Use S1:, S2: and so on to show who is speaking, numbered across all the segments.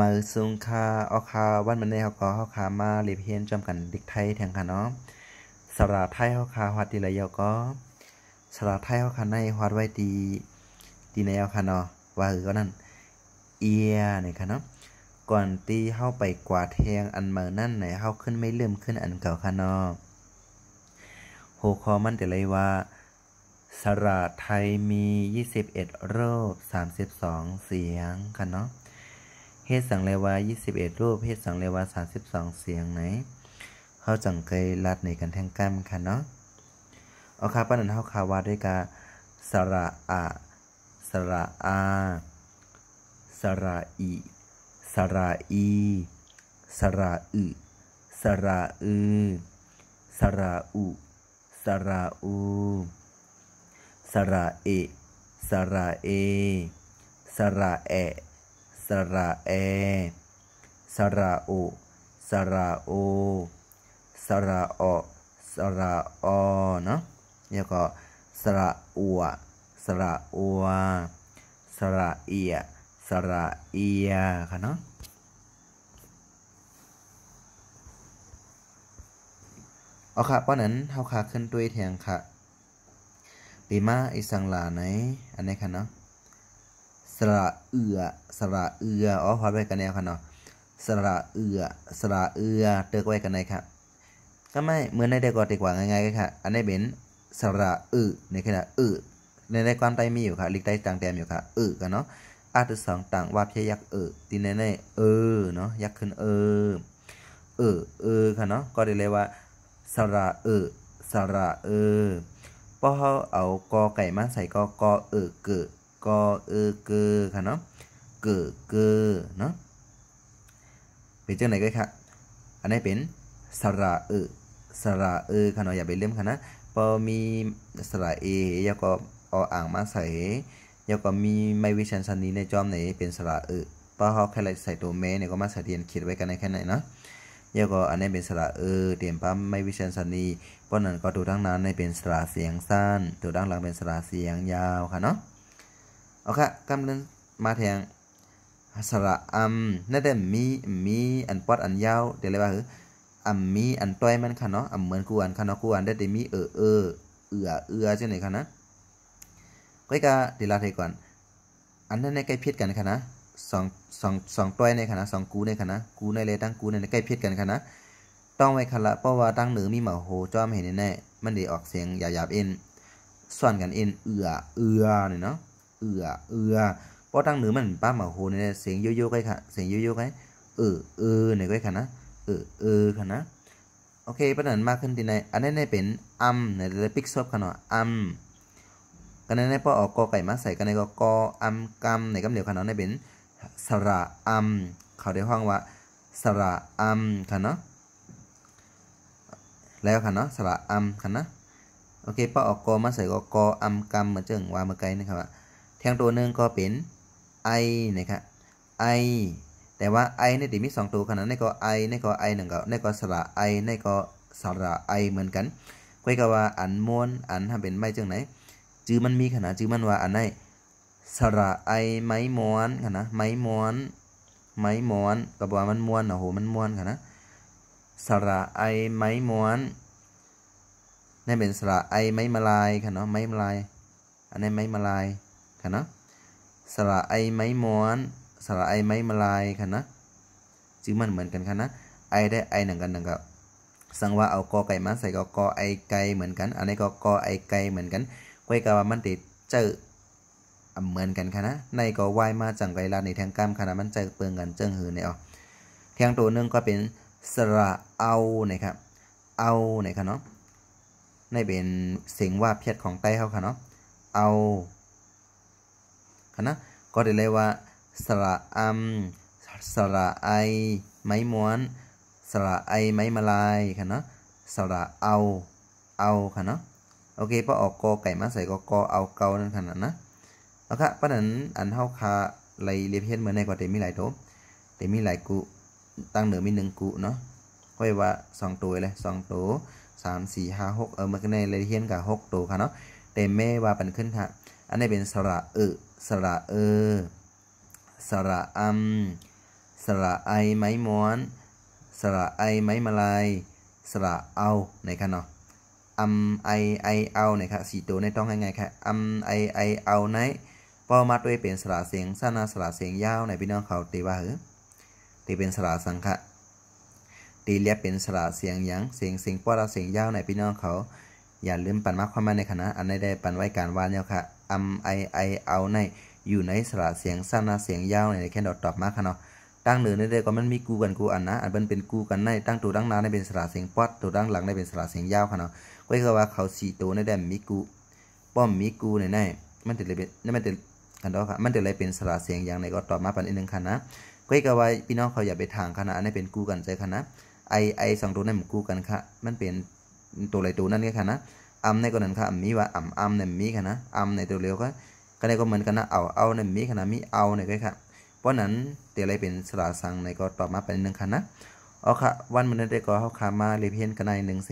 S1: มาซุงคาออคาวันมันในเขาก็เขาคามาเลเฮียนจำกันดิกไทยแทงค่ะเนาะสระไทยเขาคาหัดดีลเยาก็ สระไทยเขาคาในหัดไว้ตีตีในเอาค่ะเนาะว่าคือก็นั่นเอียนี่ค่ะเนาะก่อนตีเข้าไปกวาดแทงอันเมื่อนั่นไหนเข้าขึ้นไม่เลื่อมขึ้นอันเก่าค่ะเนาะโหคอมันแต่เลยว่า สระไทยมียี่สิบเ็ดโรคองเสียงค่ะเนาะเฮสังเลวา21รูปเฮสังเลวา32 เสียงไหน เขาจังเคยรัดในกันแท่งกั้มค่ะเนาะ เอาค่ะป้นั้นเ่าคาวาด้วยกาสระอะสระอาสระอีสระอีสระอึสระอือสระอุสระอูสระเอสระเอสระแอระเอสระอุสระอุสระอสระอเนาะแล้วก็สระอัวสระอัวสระเอียสระเอียค่ะเนาะเอาค่ะป้อนนั้นเฮาค่ะขึ้นด้วยแทงค่ะปีมาอีสังลาไหนอันนี้ค่ะเนาะสระเอือ สระเอือ อ๋อพอไปกันแนวค่ะเนาะ สระเอือ สระเอือ เตอกไว้กันในครับ ก็ไม่ เหมือนในเด็กก่อนดีกว่าง่ายๆกค่ะอันนี้เป็นสระอึในขณะอึในในความใต้มีอยู่ค่ะลิกใต้ต่างแต้มอยู่ค่ะอึกันเนาะ อาตุสอง ต่างว่าพเชยักเออตีในในเออเนาะ ยักขึ้นเออเออ เออค่ะเนาะ ก็เรียกว่าสระเออสระเออพอเขาเอากอไก่มาใส่กอกอเออเกิดกอเออเกอค่ะเนาะ เกอเกอเนาะเป็นเจ้าไหนก็ค่ะอันนี้เป็นสระเอสระเอค่ะเนาะอย่าไปเลื่อมค่ะนะ พอมีสระเอยาก็อ่างมาใส่ยาก็มีไม่วิชันชันนี้ในจอมไหนเป็นสระเอพอเขาแค่ใส่ตัวเมเนี่ยก็มาใส่เรียนเขียนไว้กันในแค่ไหนเนาะยาก็อันนี้เป็นสระเอเตรียมปั๊มไม่วิชันชันนี้เพราะนั้นก็ตัวดังนั้นในเป็นสระเสียงสั้น ตัวดังหลังเป็นสระเสียงยาวค่ะเนาะโอเคกำลังมาแทงสระอัมนั่นแต่มี มี อันปอด อันยาวเดี๋ยวเลยว่าคืออัมมี อันต้อยมันค่ะเนาะอัมเหมือนกูอันค่ะเนาะกูอันได้แต่มีเออเออเอือเอือจังไหนค่ะนะก็กะเดี๋ยวลาเทก่อนอันนั้นในใกล้เพียดกันค่ะนะสองสองสองต้อยในค่ะนะสองกูในค่ะนะกูในเลยตั้ง กูในใกล้เพียดกันค่ะนะ ต้องไว้ค่ะละเพราะว่าตั้งหนือมีเหมาโหจ้อมเห็นแน่มันเดี๋ยวออกเสียงหยาบๆเอ็นส่วนกันเอ็นเอือเอือเนี่ยเนาะเอือเอือเพราะตั้งหนือมันป้าหมาโหเนี่ยเสียงโยโย่กงค่ะเสียงโยโย่กงเออ เออไหนกงค่ะนะ เออ เออค่ะนะ โอเคประเด็นมากขึ้นที่หนอันนี้ในเป็นอัมในแต่ปิกซอบกันเนาะอัมกันในในพอออกกอไก่มาใส่กันในก็กออัมกัมในกัมเหลียวค่ะเนาะในเป็นสระอัมเขาได้ห้องว่า สระอัมค่ะเนาะแล้วค่ะเนาะสระอัมค่ะนะโอเคพอออกกอมาใส่ก็กออัมกัมมาเจิงว่าเมื่อไกลนะครับว่าแทงตัวหนึ่งก็เป็นไอนะครับไอแต่ว่าไอในติมีสองตัวขนาดในก็ไอในก็ไอหนึ่งก็ในก็สระไอในก็สระไอเหมือนกันก็ยกอว่าอันม้วนอันทำเป็นไม่จังไหนจือมันมีขนาดจือมันว่าอันไหนสระไอไม้ม้วนขนาดไม้ม้วนไม้ม้วนกับว่ามันม้วนนอโหมันม้วนขนาดสระไอไม้ม้วนน่นเป็นสระไอไม้มาลายค่ะเนาะไม้มาลาย อันนี้ไม้มาลายค่ะนะสระไอไม้ม้อนสระไอไม้มาลายค่ะนะ จึงมันเหมือนกันค่ะนะ ไอได้ไอหนังกันหนังกับสังว่าเอากอไก่มา ใส่กอกอไอไก่เหมือนกัน อันนี้ก็กอไอไก่เหมือนกันกวยกาว่ามันติดเจอเหมือนกันค่ะนะ ในก็วายมาจังไกลาในแทงกล้ามค่ะนะมันจะเปืองกันเจิงหือเนี่ยอ๋อแทงตัวนึงก็เป็นสระเอานะครับ เอานครัเนาะในเป็นเสียงว่าเพียดของไต้เขาค่ะเนาะ เอานะก็ได้เลยว่าสระอัมสระไอไม้ม้วนสระไอไม้มาลายค่ะนาะสระเอาเอาค่ะนาะโอเคพอออกกอไก่มาใส่กอกอเอาเกานั่นขนาดนะเอาค่ะปะนั้นอันเท่าคาไรเรียบเียนเหมือนในกอเต็มีหลายโตเต็มีหลายกุ ตั้งเหนือมีหนึ่งกุเนาะก็ว่าสองตัวเลยสองตัวสามสี่ห้าหกเออมันก็ในเลยเทียนกับหกตัวค่ะเนาะเต็มเม่ว่าเป็นขึ้นค่ะอันนี้เป็นสระเอสระเออสระอัมสระไอไม้ม้อน สระไอไม้มาลาย สระเอานคะเนาะอัมไอไอเอานคะสี่ตัวในต้องง่ายๆคะอัมไอไอเอาในพอมาด้วยเป็นสระเสียงสั้นสระเสียงยาวในพี่น้องเขาตีว่า เออตีเป็นสระสังคะตีเรียบเป็นสระเสียงยังเสียงเสียงปอระเสียงยาวในพี่น้องเขา อย่าลืมปันมากความมาในคณะ อันนได้ปันไว้การว่านเนี่ยค่ะอำไอไอเอาในอยู่ในสระเสียงสั้นนะเสียงยาวในแค่ดอกตอบมากค่ะเนาะ ตั้งเหนือในเด็กก็มันมีกูกันกูอันนะอันเป็นเป็นกูกันในตั้งตัวดั้งนาในเป็นสระเสียงปอดตัวดั้งหลังในเป็นสระเสียงยาวค่ะเนาะก็คือว่าเขาสี่ตัวในแดมมีกูป้อมมีกูในในมันจะเลยเป็นนั่นมันจะอันดอกค่ะมันจะเลยเป็นสระเสียงอย่างในก็ตอบมาปันอีกหนึ่งค่ะนะก็คือว่าพี่น้องเขาอย่าไปทางคณะในเป็นกูกันใจคณะไอไอสองตัวในมันกูกันค่ะมันเป็นตัวอะไรตัวนั่นไงค่ะนะอมในก็นั n นค่ะ á mi và am a อัม y m ม k ค่ na am này น i ê u liệu k ก็ cái n ก็เหมือนกันนะเอาเอาในมี h á า a m ี ao này cái ค่ะเพราะนั้นเตียไรเป็นสลาสังในก็ต่อมาเป็นหนึ่งคันนะเอาค่ะวันมันได้ก็เขาคามาเลเพนกันในหนึ่งเส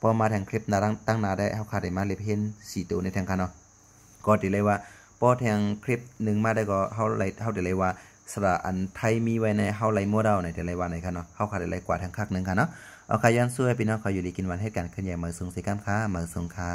S1: พอมาแทงคลิปนาตั้งนาได้เขาคาได้มาเลเพนสี่ตัวในแทงคันเนาะก็ตีเลยว่าพอแทงคลิปหนึ่งมาได้ก็เขาไรเขาตีเลยว่าสระอันไทยมีไว้ในเขาไรมั่วเดาในตีเลยว่าในคันเนาะเขาคาได้ไรกว่าแทงคักหนึ่งคันเนาะเอาขายันซวยพี่น้องเขาอยู่ดีกินวันให้กันขคลนใหญ่เมืองสูงสีกัมค้าเมืองสูงค้า